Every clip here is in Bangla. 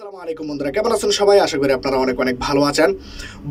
আসসালামু আলাইকুম বন্ধুরা কেমন আছেন সবাই আশা করি আপনারা অনেক অনেক ভালো আছেন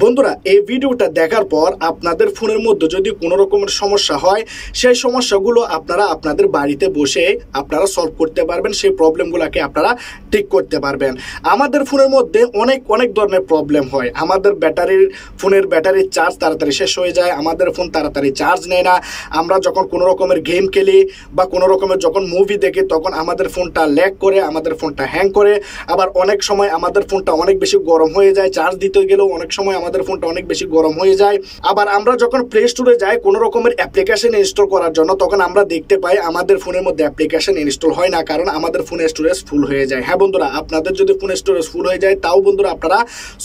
বন্ধুরা এই ভিডিওটা দেখার পর আপনাদের ফোনের মধ্যে যদি কোনো রকমের সমস্যা হয় সেই সমস্যাগুলো আপনারা আপনাদের বাড়িতে বসে আপনারা সলভ করতে পারবেন সেই প্রবলেমগুলোকে আপনারা ঠিক করতে পারবেন আমাদের ফোনের মধ্যে অনেক অনেক ধরনের প্রবলেম হয় আমাদের ব্যাটারির ফোনের ব্যাটারির চার্জ তাড়াতাড়ি শেষ হয়ে যায় আমাদের ফোন তাড়াতাড়ি চার্জ নেয় না আমরা যখন কোনো রকমের গেম খেলি বা কোনো রকমের যখন মুভি দেখি তখন আমাদের ফোনটা ল্যাগ করে আমাদের ফোনটা হ্যাং করে আবার অনেক অনেক সময় আমাদের ফোনটা অনেক বেশি গরম হয়ে যায় চার্জ দিতে গেলেও অনেক সময় আমাদের ফোনটা অনেক বেশি গরম হয়ে যায় আবার আমরা যখন প্লে স্টোরে যাই কোনো রকমের অ্যাপ্লিকেশন ইনস্টল করার জন্য তখন আমরা দেখতে পাই আমাদের ফোনের মধ্যে অ্যাপ্লিকেশন ইনস্টল হয় না কারণ আমাদের ফোনের স্টোরেজ ফুল হয়ে যায় হ্যাঁ বন্ধুরা আপনাদের যদি ফোনের স্টোরেজ ফুল হয়ে যায় তাও বন্ধুরা আপনারা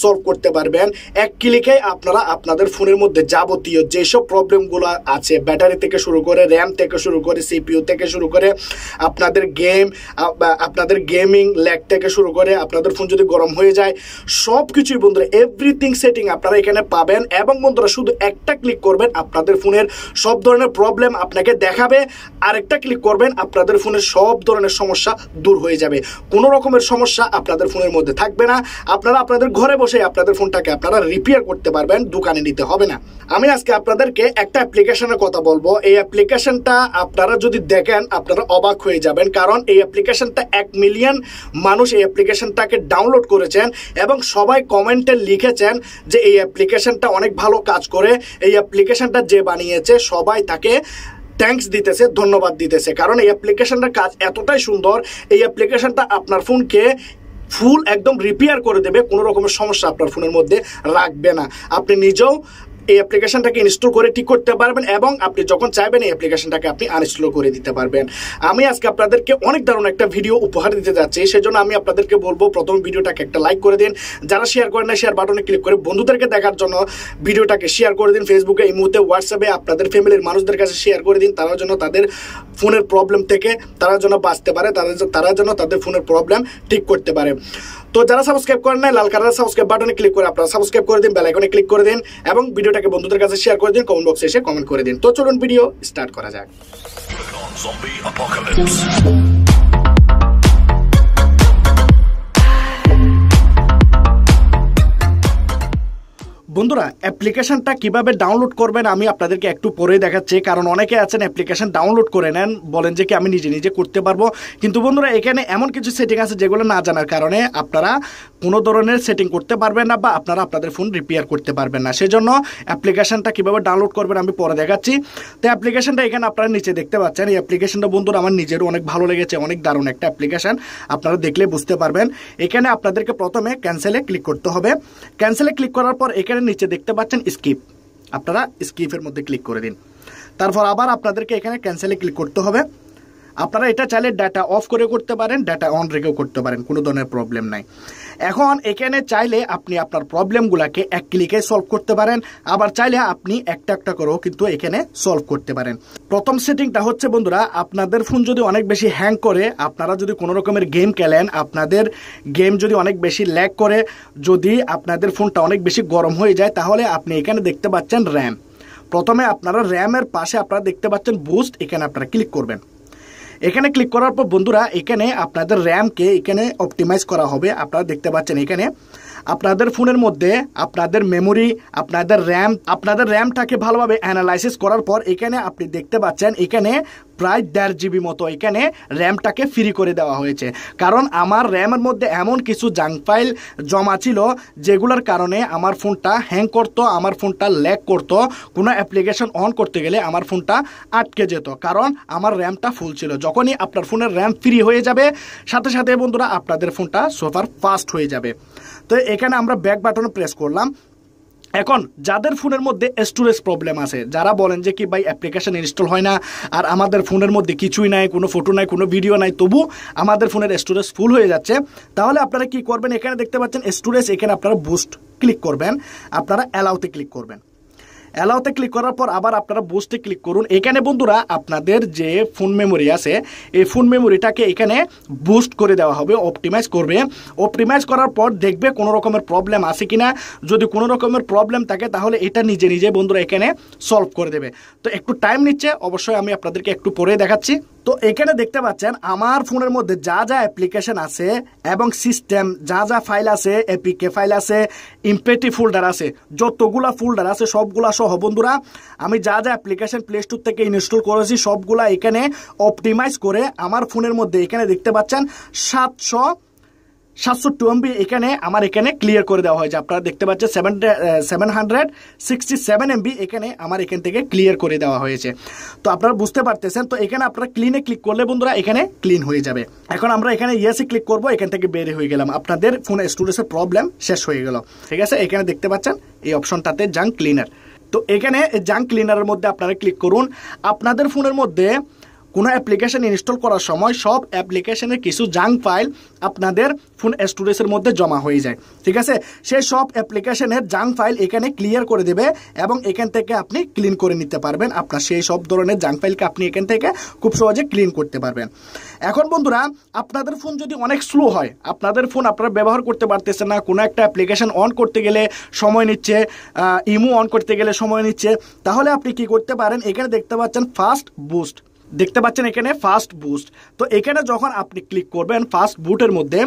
সলভ করতে পারবেন এক ক্লিকে আপনারা আপনাদের ফোনের মধ্যে যাবতীয় যেসব প্রবলেমগুলো আছে ব্যাটারি থেকে শুরু করে র্যাম থেকে শুরু করে সিপিইউ থেকে শুরু করে আপনাদের গেম আপনাদের গেমিং ল্যাগ থেকে শুরু করে আপনাদের ফোন যদি গরম হয়ে যায় সব কিছুই বন্ধুরা এভরিথিং সেটিং আপনারা এখানে পাবেন এবং বন্ধুরা শুধু একটা ক্লিক করবেন আপনাদের ফোনের সব ধরনের প্রবলেম আপনাকে দেখাবে আরেকটা ক্লিক করবেন আপনাদের ফোনের সব ধরনের সমস্যা দূর হয়ে যাবে কোনো রকমের সমস্যা আপনাদের ফোনের মধ্যে থাকবে না আপনারা আপনাদের ঘরে বসে আপনাদের ফোনটাকে আপনারা রিপেয়ার করতে পারবেন দোকানে নিতে হবে না আমি আজকে আপনাদেরকে একটা অ্যাপ্লিকেশনের কথা বলবো এই অ্যাপ্লিকেশনটা আপনারা যদি দেখেন আপনারা অবাক হয়ে যাবেন কারণ এই অ্যাপ্লিকেশনটা এক মিলিয়ন মানুষ এই অ্যাপ্লিকেশনটা অ্যাপসটাকে ডাউনলোড করেছেন এবং সবাই কমেন্টে লিখেছেন যে এই অ্যাপ্লিকেশনটা অনেক ভালো কাজ করে এই অ্যাপ্লিকেশনটা যে বানিয়েছে সবাই তাকে থ্যাংকস দিতেছে ধন্যবাদ দিতেছে কারণ এই অ্যাপ্লিকেশানটার কাজ এতটাই সুন্দর এই অ্যাপ্লিকেশনটা আপনার ফোনকে ফুল একদম রিপেয়ার করে দেবে কোনো রকমের সমস্যা আপনার ফোনের মধ্যে রাখবে না আপনি নিজেও এই অ্যাপ্লিকেশনটাকে ইনস্টল করে ঠিক করতে পারবেন এবং আপনি যখন চাইবেন এই অ্যাপ্লিকেশনটাকে আপনি আনইনস্টল করে দিতে পারবেন আমি আজকে আপনাদেরকে অনেক ধরনের একটা ভিডিও উপহার দিতে যাচ্ছি সেজন্য আমি আপনাদেরকে বলবো প্রথম ভিডিওটাকে একটা লাইক করে দিন যারা শেয়ার করেন না শেয়ার বাটনে ক্লিক করে বন্ধুদেরকে দেখার জন্য ভিডিওটাকে শেয়ার করে দিন ফেসবুকে এই মুহূর্তে হোয়াটসঅ্যাপে আপনাদের ফ্যামিলির মানুষদের কাছে শেয়ার করে দিন তারা যেন তাদের ফোনের প্রবলেম থেকে তারা যেন বাঁচতে পারে তারা তারা যেন তাদের ফোনের প্রবলেম ঠিক করতে পারে তো যারা সাবস্ক্রাইব করেন না লাল কালার সাবস্ক্রাইব বাটনে ক্লিক করে আপনারা সাবস্ক্রাইব করে দিন বেল আইকনে ক্লিক করে দিন এবং ভিডিওটাকে বন্ধুদের কাছে শেয়ার করে দিন কমেন্ট বক্সে এসে কমেন্ট করে দিন তো চলুন ভিডিও স্টার্ট করা যাক বন্ধুরা অ্যাপ্লিকেশনটা কিভাবে ডাউনলোড করবেন আমি আপনাদেরকে একটু পরে দেখাচ্ছি কারণ অনেকে আছেন অ্যাপ্লিকেশন ডাউনলোড করে নেন বলেন যে কি আমি নিজে নিজে করতে পারবো কিন্তু বন্ধুরা এখানে এমন কিছু সেটিং আছে যেগুলো না জানার কারণে আপনারা কোনো ধরনের সেটিং করতে পারবেন না বা আপনারা আপনাদের ফোন রিপেয়ার করতে পারবেন না সেজন্য অ্যাপ্লিকেশনটা কিভাবে ডাউনলোড করবেন আমি পরে দেখাচ্ছি তো অ্যাপ্লিকেশনটা এখানে আপনারা নিচে দেখতে পাচ্ছেন এই অ্যাপ্লিকেশনটা বন্ধুরা আমার নিজেরও অনেক ভালো লেগেছে অনেক দারুণ একটা অ্যাপ্লিকেশন আপনারা দেখলে বুঝতে পারবেন এখানে আপনাদেরকে প্রথমে ক্যান্সেলে ক্লিক করতে হবে ক্যান্সেলে ক্লিক করার পর এখানে নিচে দেখতে পাচ্ছেন স্কিপ আপনারা স্কিপের মধ্যে ক্লিক করে দিন তারপর আবার আপনাদেরকে এখানে ক্যান্সেলে ক্লিক করতে হবে আপনারা এটা চাইলে ডাটা অফ করে করতে পারেন ডাটা অন রেখেও করতে পারেন কোনো ধরনের প্রবলেম নাই এখন এখানে চাইলে আপনি আপনার প্রবলেমগুলোকে এক ক্লিকে সলভ করতে পারেন আবার চাইলে আপনি একটা একটা করেও কিন্তু এখানে সলভ করতে পারেন প্রথম সেটিংটা হচ্ছে বন্ধুরা আপনাদের ফোন যদি অনেক বেশি হ্যাং করে আপনারা যদি কোনো রকমের গেম খেলেন আপনাদের গেম যদি অনেক বেশি ল্যাগ করে যদি আপনাদের ফোনটা অনেক বেশি গরম হয়ে যায় তাহলে আপনি এখানে দেখতে পাচ্ছেন র্যাম প্রথমে আপনারা র্যামের পাশে আপনারা দেখতে পাচ্ছেন বুস্ট এখানে আপনারা ক্লিক করবেন এখানে ক্লিক করার পর বন্ধুরা এখানে আপনাদের র্যামকে এখানে অপটিমাইজ করা হবে আপনারা দেখতে পাচ্ছেন এখানে আপনাদের ফোনের মধ্যে আপনাদের মেমোরি আপনাদের র্যাম আপনাদের র্যামটাকে ভালোভাবে অ্যানালাইসিস করার পর এখানে আপনি দেখতে পাচ্ছেন এখানে প্রায় দেড় জিবি মতো এখানে র্যামটাকে ফ্রি করে দেওয়া হয়েছে কারণ আমার র্যামের মধ্যে এমন কিছু জাঙ্ক ফাইল জমা ছিল যেগুলোর কারণে আমার ফোনটা হ্যাং করতো আমার ফোনটা ল্যাক করতো কোনো অ্যাপ্লিকেশন অন করতে গেলে আমার ফোনটা আটকে যেত কারণ আমার র্যামটা ফুল ছিল যখনই আপনার ফোনের র্যাম ফ্রি হয়ে যাবে সাথে সাথে বন্ধুরা আপনাদের ফোনটা সোফার ফাস্ট হয়ে যাবে তো এখানে আমরা ব্যাক বাটন প্রেস করলাম এখন যাদের ফোনের মধ্যে স্টোরেজ প্রবলেম আছে যারা বলেন যে কি ভাই অ্যাপ্লিকেশান ইনস্টল হয় না আর আমাদের ফোনের মধ্যে কিছুই নাই কোনো ফটো নাই কোনো ভিডিও নাই তবু আমাদের ফোনের স্টোরেজ ফুল হয়ে যাচ্ছে তাহলে আপনারা কি করবেন এখানে দেখতে পাচ্ছেন স্টোরেজ এখানে আপনারা বুস্ট ক্লিক করবেন আপনারা অ্যালাউতে ক্লিক করবেন অ্যালাওতে ক্লিক করার পর আবার আপনারা বুস্টে ক্লিক করুন এখানে বন্ধুরা আপনাদের যে ফোন মেমোরি আছে এই ফোন মেমোরিটাকে এখানে বুস্ট করে দেওয়া হবে অপটিমাইজ করবে অপটিমাইজ করার পর দেখবে কোনো রকমের প্রবলেম আছে কি না যদি কোনো রকমের প্রবলেম থাকে তাহলে এটা নিজে নিজে বন্ধুরা এখানে সলভ করে দেবে তো একটু টাইম নিচ্ছে অবশ্যই আমি আপনাদেরকে একটু পরে দেখাচ্ছি তো এখানে দেখতে পাচ্ছেন আমার ফোনের মধ্যে যা যা অ্যাপ্লিকেশন আছে এবং সিস্টেম যা যা ফাইল আছে এপিকে ফাইল আছে ইম্পেটি ফোল্ডার আছে যতগুলা ফোল্ডার আছে সবগুলা সহ বন্ধুরা আমি যা যা অ্যাপ্লিকেশন প্লে স্টোর থেকে ইনস্টল করেছি সবগুলা এখানে অপটিমাইজ করে আমার ফোনের মধ্যে এখানে দেখতে পাচ্ছেন সাতশো সাতশো টু এখানে আমার এখানে ক্লিয়ার করে দেওয়া হয়েছে আপনারা দেখতে পাচ্ছেন seven seven hundred sixty seven MB এখানে আমার এখান থেকে ক্লিয়ার করে দেওয়া হয়েছে তো আপনারা বুঝতে পারতেছেন তো এখানে আপনারা ক্লিনে ক্লিক করলে বন্ধুরা এখানে ক্লিন হয়ে যাবে এখন আমরা এখানে ইয়েসে ক্লিক করবো এখান থেকে বের হয়ে গেলাম আপনাদের ফোনে স্টোরেজের প্রবলেম শেষ হয়ে গেল ঠিক আছে এখানে দেখতে পাচ্ছেন এই অপশনটাতে জাঙ্ক ক্লিনার তো এখানে জাঙ্ক ক্লিনারের মধ্যে আপনারা ক্লিক করুন আপনাদের ফোনের মধ্যে কোনো অ্যাপ্লিকেশান ইনস্টল করার সময় সব অ্যাপ্লিকেশানের কিছু জাঙ্ক ফাইল আপনাদের ফোন স্টোরেজের মধ্যে জমা হয়ে যায় ঠিক আছে সেই সব অ্যাপ্লিকেশানের জাঙ্ক ফাইল এখানে ক্লিয়ার করে দেবে এবং এখান থেকে আপনি ক্লিন করে নিতে পারবেন আপনার সেই সব ধরনের জাঙ্ক ফাইলকে আপনি এখান থেকে খুব সহজে ক্লিন করতে পারবেন এখন বন্ধুরা আপনাদের ফোন যদি অনেক স্লো হয় আপনাদের ফোন আপনারা ব্যবহার করতে পারতেছেন না কোনো একটা অ্যাপ্লিকেশান অন করতে গেলে সময় নিচ্ছে ইমো অন করতে গেলে সময় নিচ্ছে তাহলে আপনি কি করতে পারেন এখানে দেখতে পাচ্ছেন ফাস্ট বুস্ট দেখতে পাচ্ছেন এখানে ফার্স্ট বুস্ট তো এখানে যখন আপনি ক্লিক করবেন ফার্স্ট বুটের মধ্যে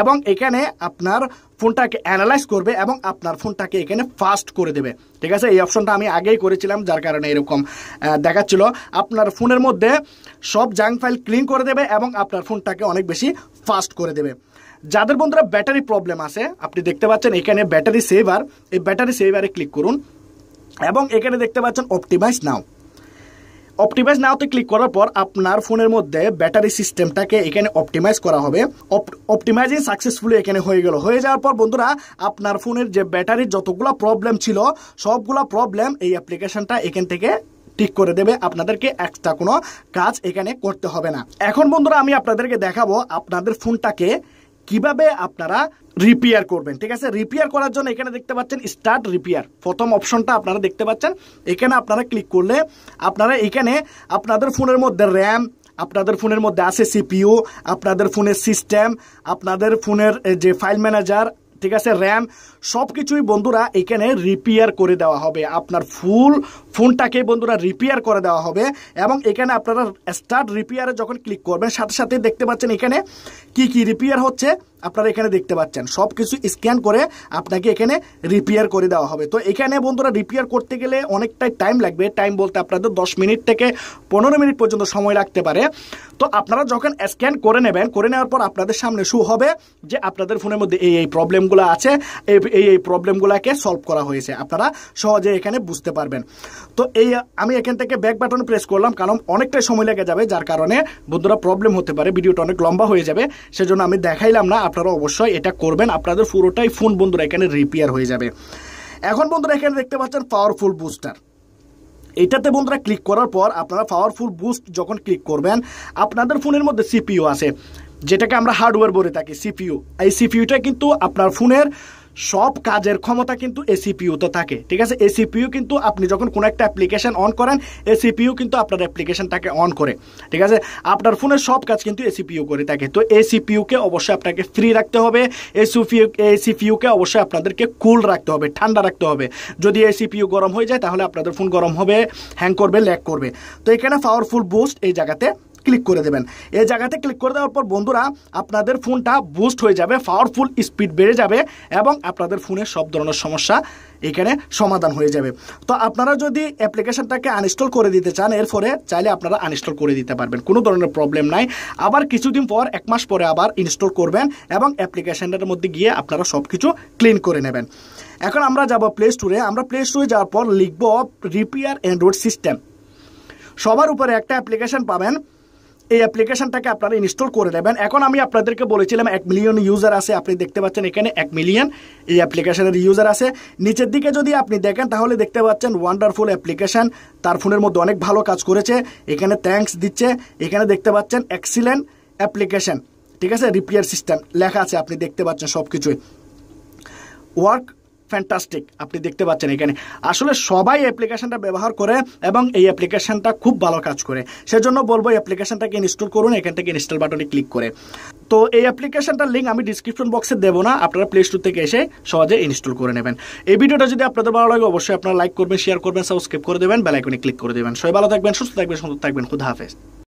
এবং এখানে আপনার ফোনটাকে অ্যানালাইজ করবে এবং আপনার ফোনটাকে এখানে ফাস্ট করে দেবে ঠিক আছে এই অপশনটা আমি আগেই করেছিলাম যার কারণে এরকম দেখাচ্ছিল আপনার ফোনের মধ্যে সব জাং ফাইল ক্লিন করে দেবে এবং আপনার ফোনটাকে অনেক বেশি ফাস্ট করে দেবে যাদের বন্ধুরা ব্যাটারি প্রবলেম আছে আপনি দেখতে পাচ্ছেন এখানে ব্যাটারি সেভার এই ব্যাটারি সেভারে ক্লিক করুন এবং এখানে দেখতে পাচ্ছেন অপটিমাইজ নাও অপটিমাইজ নাওতে ক্লিক করার পর আপনার ফোনের মধ্যে ব্যাটারি সিস্টেমটাকে এখানে অপটিমাইজ করা হবে অপটিমাইজিং সাকসেসফুলি এখানে হয়ে গেল হয়ে যাওয়ার পর বন্ধুরা আপনার ফোনের যে ব্যাটারির যতগুলো প্রবলেম ছিল সবগুলো প্রবলেম এই অ্যাপ্লিকেশনটা এখান থেকে ঠিক করে দেবে আপনাদেরকে একটা কোনো কাজ এখানে করতে হবে না এখন বন্ধুরা আমি আপনাদেরকে দেখাবো আপনাদের ফোনটাকে কিভাবে আপনারা রিপেয়ার করবেন ঠিক আছে রিপেয়ার করার জন্য এখানে দেখতে পাচ্ছেন স্টার্ট রিপেয়ার প্রথম অপশনটা আপনারা দেখতে পাচ্ছেন এখানে আপনারা ক্লিক করলে আপনারা এখানে আপনাদের ফোনের মধ্যে র্যাম আপনাদের ফোনের মধ্যে আছে সিপিও আপনাদের ফোনের সিস্টেম আপনাদের ফোনের যে ফাইল ম্যানেজার ঠিক আছে র্যাম সব কিছুই বন্ধুরা এখানে রিপেয়ার করে দেওয়া হবে আপনার ফুল ফোনটাকে বন্ধুরা রিপেয়ার করে দেওয়া হবে এবং এখানে আপনারা স্টার্ট রিপেয়ারে যখন ক্লিক করবেন সাথে সাথে দেখতে পাচ্ছেন এখানে কি কি রিপেয়ার হচ্ছে আপনারা এখানে দেখতে পাচ্ছেন সব কিছু স্ক্যান করে আপনাকে এখানে রিপেয়ার করে দেওয়া হবে তো এখানে বন্ধুরা রিপেয়ার করতে গেলে অনেকটাই টাইম লাগবে টাইম বলতে আপনাদের দশ মিনিট থেকে পনেরো মিনিট পর্যন্ত সময় লাগতে পারে তো আপনারা যখন স্ক্যান করে নেবেন করে নেওয়ার পর আপনাদের সামনে শু হবে যে আপনাদের ফোনের মধ্যে এই এই প্রবলেমগুলো আছে এই এই প্রবলেমগুলোকে সলভ করা হয়েছে আপনারা সহজে এখানে বুঝতে পারবেন তো এই আমি এখান থেকে ব্যাক বাটন প্রেস করলাম কারণ অনেকটাই সময় লেগে যাবে যার কারণে বন্ধুরা প্রবলেম হতে পারে ভিডিওটা অনেক লম্বা হয়ে যাবে সেজন্য আমি দেখাইলাম না আপনারা অবশ্যই এটা করবেন আপনাদের পুরোটাই ফোন বন্ধুরা এখানে রিপেয়ার হয়ে যাবে এখন বন্ধুরা এখানে দেখতে পাচ্ছেন পাওয়ারফুল বুস্টার এটাতে বন্ধুরা ক্লিক করার পর আপনারা পাওয়ারফুল বুস্ট যখন ক্লিক করবেন আপনাদের ফোনের মধ্যে সিপিইউ আছে যেটাকে আমরা হার্ডওয়্যার বলে থাকি সিপিইউ এই সিপিইউটা কিন্তু আপনার ফোনের সব কাজের ক্ষমতা কিন্তু এসিপিউ তো থাকে ঠিক আছে এসিপিউ কিন্তু আপনি যখন কোনো একটা অ্যাপ্লিকেশান অন করেন এসিপিউ কিন্তু আপনার অ্যাপ্লিকেশানটাকে অন করে ঠিক আছে আপনার ফোনের সব কাজ কিন্তু এসিপিউ করে থাকে তো এসিপিউকে অবশ্যই আপনাকে ফ্রি রাখতে হবে এসিপিউ এসিপিউকে অবশ্যই আপনাদেরকে কুল রাখতে হবে ঠান্ডা রাখতে হবে যদি এসিপিউ গরম হয়ে যায় তাহলে আপনাদের ফোন গরম হবে হ্যাং করবে ল্যাক করবে তো এখানে পাওয়ারফুল বুস্ট এই জায়গাতে ক্লিক করে দেবেন এই জায়গাতে ক্লিক করে দেওয়ার পর বন্ধুরা আপনাদের ফোনটা বুস্ট হয়ে যাবে পাওয়ারফুল স্পিড বেড়ে যাবে এবং আপনাদের ফোনে সব ধরনের সমস্যা এখানে সমাধান হয়ে যাবে তো আপনারা যদি অ্যাপ্লিকেশনটাকে আনইনস্টল করে দিতে চান এর ফলে চাইলে আপনারা আনইনস্টল করে দিতে পারবেন কোনো ধরনের প্রবলেম নাই আবার কিছুদিন পর এক মাস পরে আবার ইনস্টল করবেন এবং অ্যাপ্লিকেশানের মধ্যে গিয়ে আপনারা সব কিছু ক্লিন করে নেবেন এখন আমরা যাব প্লে স্টোরে আমরা প্লে স্টোরে যাওয়ার পর লিখব রিপেয়ার অ্যান্ড্রয়েড সিস্টেম সবার উপরে একটা অ্যাপ্লিকেশন পাবেন এই অ্যাপ্লিকেশনটাকে আপনারা ইনস্টল করে দেবেন এখন আমি আপনাদেরকে বলেছিলাম এক মিলিয়ন ইউজার আছে আপনি দেখতে পাচ্ছেন এখানে এক মিলিয়ন এই অ্যাপ্লিকেশনের ইউজার আছে নিচের দিকে যদি আপনি দেখেন তাহলে দেখতে পাচ্ছেন ওয়ান্ডারফুল অ্যাপ্লিকেশন তার ফোনের মধ্যে অনেক ভালো কাজ করেছে এখানে থ্যাঙ্কস দিচ্ছে এখানে দেখতে পাচ্ছেন অ্যাক্সিলেন্ট অ্যাপ্লিকেশন ঠিক আছে রিপেয়ার সিস্টেম লেখা আছে আপনি দেখতে পাচ্ছেন সব কিছুই ওয়ার্ক ফ্যান্টাস্টিক আপনি দেখতে পাচ্ছেন এখানে আসলে সবাই অ্যাপ্লিকেশনটা ব্যবহার করে এবং এই অ্যাপ্লিকেশনটা খুব ভালো কাজ করে সেজন্য বলবো অ্যাপ্লিকেশনটাকে ইনস্টল করুন এখান থেকে ইনস্টল বাটনে ক্লিক করে তো এই অ্যাপ্লিকেশনটার লিঙ্ক আমি ডিসক্রিপশন বক্সে দেবো না আপনারা প্লে স্টোর থেকে এসে সহজে ইনস্টল করে নেবেন এই ভিডিওটা যদি আপনাদের ভালো লাগে অবশ্যই আপনারা লাইক করবেন শেয়ার করবেন সাবস্ক্রাইব করে দেবেন বেলাইকনে ক্লিক করে দেবেন সবাই ভালো থাকবেন সুস্থ থাকবেন সুন্দর থাকবেন খুদা হাফেজ